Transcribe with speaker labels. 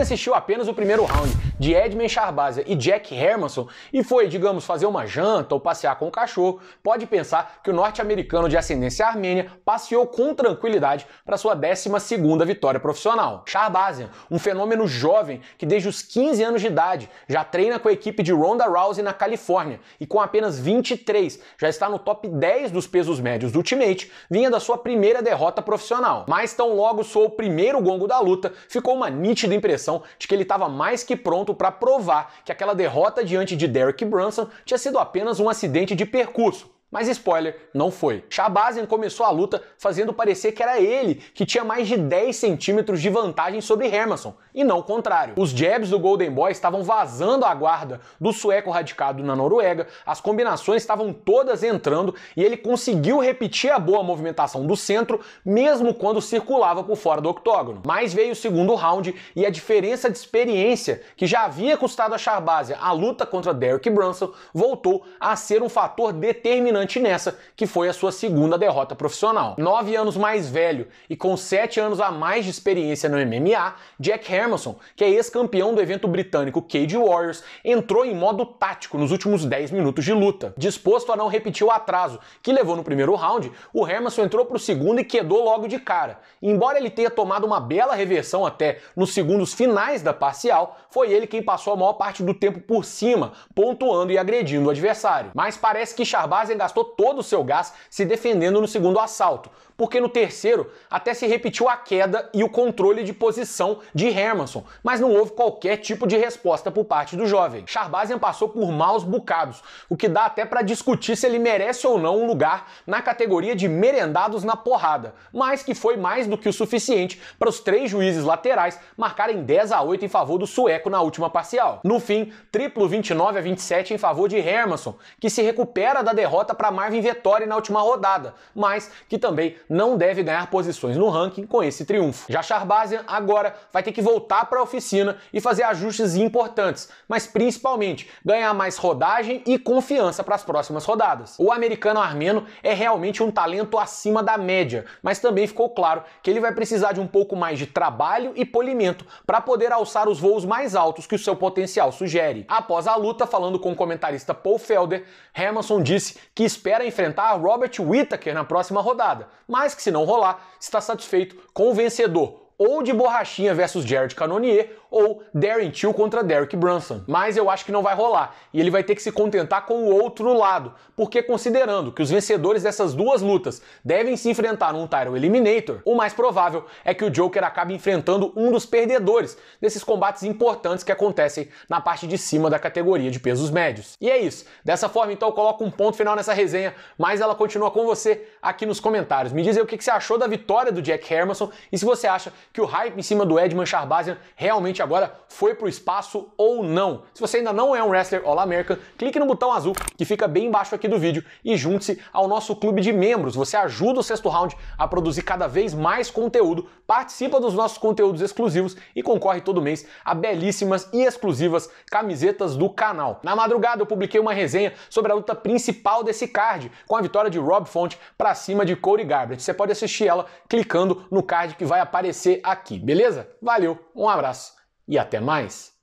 Speaker 1: assistiu apenas o primeiro round de Edmund Charbazia e Jack Hermanson e foi, digamos, fazer uma janta ou passear com o cachorro, pode pensar que o norte-americano de ascendência armênia passeou com tranquilidade para sua 12 vitória profissional. Charbazian, um fenômeno jovem que desde os 15 anos de idade já treina com a equipe de Ronda Rousey na Califórnia e com apenas 23 já está no top 10 dos pesos médios do Ultimate, vinha da sua primeira derrota profissional. Mas tão logo soou o primeiro gongo da luta, ficou uma nítida impressão impressão de que ele estava mais que pronto para provar que aquela derrota diante de Derek Brunson tinha sido apenas um acidente de percurso mas spoiler, não foi. Shabazian começou a luta fazendo parecer que era ele que tinha mais de 10 centímetros de vantagem sobre Hermanson, e não o contrário. Os jabs do Golden Boy estavam vazando a guarda do sueco radicado na Noruega, as combinações estavam todas entrando e ele conseguiu repetir a boa movimentação do centro, mesmo quando circulava por fora do octógono. Mas veio o segundo round e a diferença de experiência que já havia custado a Shabazian a luta contra Derek Brunson voltou a ser um fator determinante dominante nessa, que foi a sua segunda derrota profissional. Nove anos mais velho e com sete anos a mais de experiência no MMA, Jack Hermanson, que é ex-campeão do evento britânico Cage Warriors, entrou em modo tático nos últimos 10 minutos de luta. Disposto a não repetir o atraso que levou no primeiro round, o Hermanson entrou para o segundo e quedou logo de cara. Embora ele tenha tomado uma bela reversão até nos segundos finais da parcial, foi ele quem passou a maior parte do tempo por cima, pontuando e agredindo o adversário. Mas parece que Charbazen gastou todo o seu gás se defendendo no segundo assalto, porque no terceiro até se repetiu a queda e o controle de posição de Hermanson, mas não houve qualquer tipo de resposta por parte do jovem. Charbazian passou por maus bocados, o que dá até para discutir se ele merece ou não um lugar na categoria de merendados na porrada, mas que foi mais do que o suficiente para os três juízes laterais marcarem 10 a 8 em favor do sueco na última parcial. No fim, triplo 29 a 27 em favor de Hermanson, que se recupera da derrota para Marvin Vettori na última rodada, mas que também não deve ganhar posições no ranking com esse triunfo. Já Charbazian agora vai ter que voltar para a oficina e fazer ajustes importantes, mas principalmente ganhar mais rodagem e confiança para as próximas rodadas. O americano armeno é realmente um talento acima da média, mas também ficou claro que ele vai precisar de um pouco mais de trabalho e polimento para poder alçar os voos mais altos que o seu potencial sugere. Após a luta, falando com o comentarista Paul Felder, Hermanson disse que espera enfrentar Robert Whittaker na próxima rodada, mas mas que se não rolar, está satisfeito com o vencedor ou de Borrachinha versus Jared Canonier, ou Darren Till contra Derek Brunson. Mas eu acho que não vai rolar e ele vai ter que se contentar com o outro lado, porque considerando que os vencedores dessas duas lutas devem se enfrentar num Tyron Eliminator, o mais provável é que o Joker acabe enfrentando um dos perdedores desses combates importantes que acontecem na parte de cima da categoria de pesos médios. E é isso. Dessa forma, então, eu coloco um ponto final nessa resenha, mas ela continua com você aqui nos comentários. Me diz aí o que você achou da vitória do Jack Hermanson e se você acha que o hype em cima do Edman Charbazian realmente agora foi pro espaço ou não. Se você ainda não é um wrestler All American, clique no botão azul que fica bem embaixo aqui do vídeo e junte-se ao nosso clube de membros. Você ajuda o Sexto Round a produzir cada vez mais conteúdo, participa dos nossos conteúdos exclusivos e concorre todo mês a belíssimas e exclusivas camisetas do canal. Na madrugada eu publiquei uma resenha sobre a luta principal desse card, com a vitória de Rob Font para cima de Cody Garbrandt. Você pode assistir ela clicando no card que vai aparecer aqui, beleza? Valeu, um abraço e até mais!